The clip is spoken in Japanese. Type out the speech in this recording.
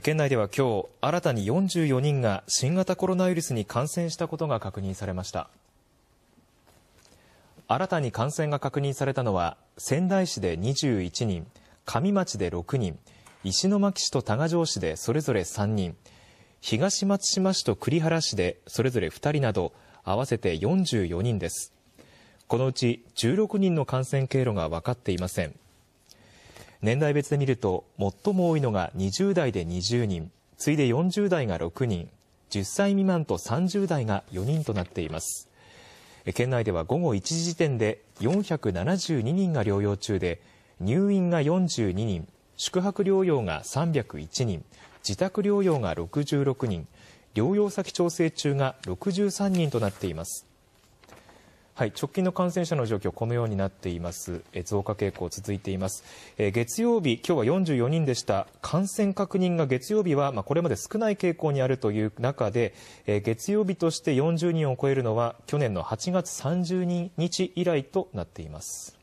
県内では今日新たに44人が新型コロナウイルスに感染したことが確認されました新たに感染が確認されたのは仙台市で21人上町で6人石巻市と多賀城市でそれぞれ3人東松島市と栗原市でそれぞれ2人など合わせて44人ですこのうち16人の感染経路が分かっていません年代別で見ると、最も多いのが20代で20人、次いで40代が6人、10歳未満と30代が4人となっています。県内では午後1時時点で472人が療養中で、入院が42人、宿泊療養が301人、自宅療養が66人、療養先調整中が63人となっています。はい、直近の感染者の状況、このようになっています。増加傾向続いています。月曜日、今日は44人でした。感染確認が月曜日は、まこれまで少ない傾向にあるという中で、月曜日として40人を超えるのは、去年の8月30日以来となっています。